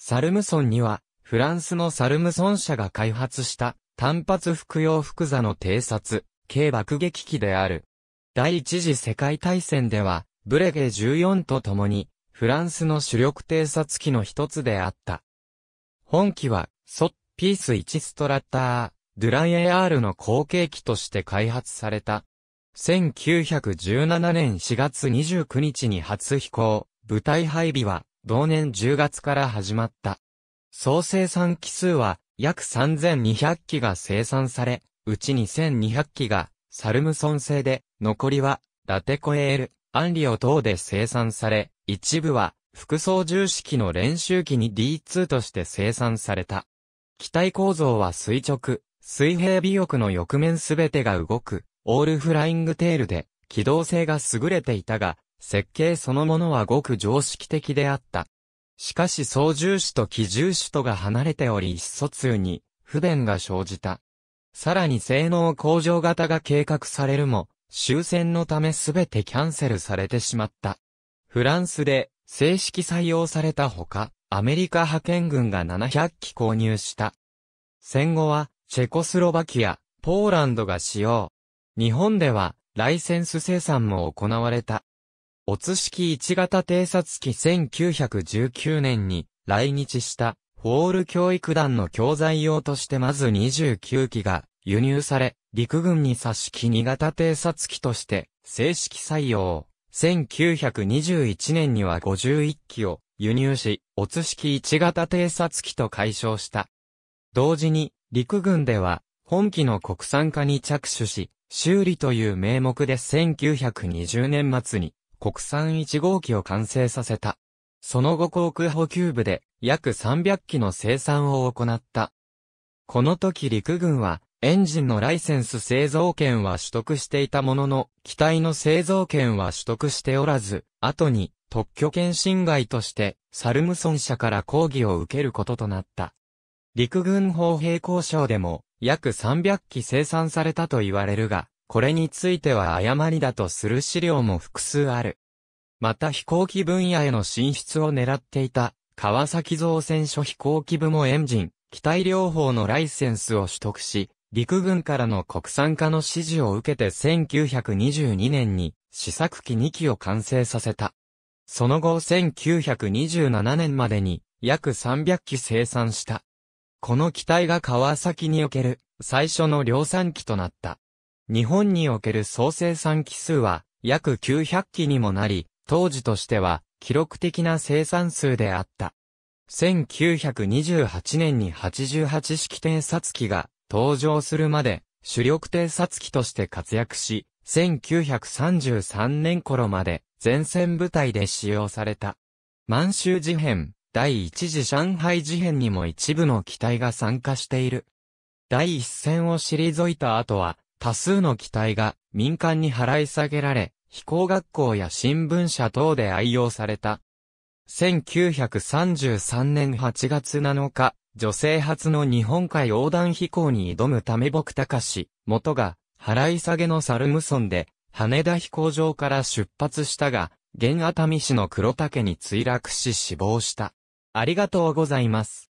サルムソンには、フランスのサルムソン社が開発した単発服用複座の偵察、軽爆撃機である。第一次世界大戦では、ブレゲ14と共に、フランスの主力偵察機の一つであった。本機は、ソッピース1ストラッター、ドゥランエアールの後継機として開発された。1917年4月29日に初飛行、部隊配備は、同年10月から始まった。総生産機数は約3200機が生産され、うち2200機がサルムソン製で、残りはラテコエール、アンリオ等で生産され、一部は副操縦式の練習機に D2 として生産された。機体構造は垂直、水平尾翼の翼面すべてが動く、オールフライングテールで、機動性が優れていたが、設計そのものはごく常識的であった。しかし操縦士と機銃士とが離れており一疎通に不便が生じた。さらに性能向上型が計画されるも、終戦のためすべてキャンセルされてしまった。フランスで正式採用されたほか、アメリカ派遣軍が700機購入した。戦後は、チェコスロバキア、ポーランドが使用。日本では、ライセンス生産も行われた。おつ式1型偵察機1919年に来日したホール教育団の教材用としてまず29機が輸入され、陸軍に差し機2型偵察機として正式採用。1921年には51機を輸入し、おつ式1型偵察機と解消した。同時に陸軍では本機の国産化に着手し、修理という名目で1920年末に国産1号機を完成させた。その後航空補給部で約300機の生産を行った。この時陸軍はエンジンのライセンス製造権は取得していたものの、機体の製造権は取得しておらず、後に特許権侵害としてサルムソン社から抗議を受けることとなった。陸軍砲兵交渉でも約300機生産されたと言われるが、これについては誤りだとする資料も複数ある。また飛行機分野への進出を狙っていた、川崎造船所飛行機部もエンジン、機体療法のライセンスを取得し、陸軍からの国産化の指示を受けて1922年に試作機2機を完成させた。その後1927年までに約300機生産した。この機体が川崎における最初の量産機となった。日本における総生産機数は約900機にもなり、当時としては記録的な生産数であった。1928年に88式偵察機が登場するまで主力偵察機として活躍し、1933年頃まで前線部隊で使用された。満州事変、第一次上海事変にも一部の機体が参加している。第一線を退いた後は、多数の機体が民間に払い下げられ、飛行学校や新聞社等で愛用された。1933年8月7日、女性初の日本海横断飛行に挑むため僕高氏、元が、払い下げのサルムソンで、羽田飛行場から出発したが、現熱海市の黒竹に墜落し死亡した。ありがとうございます。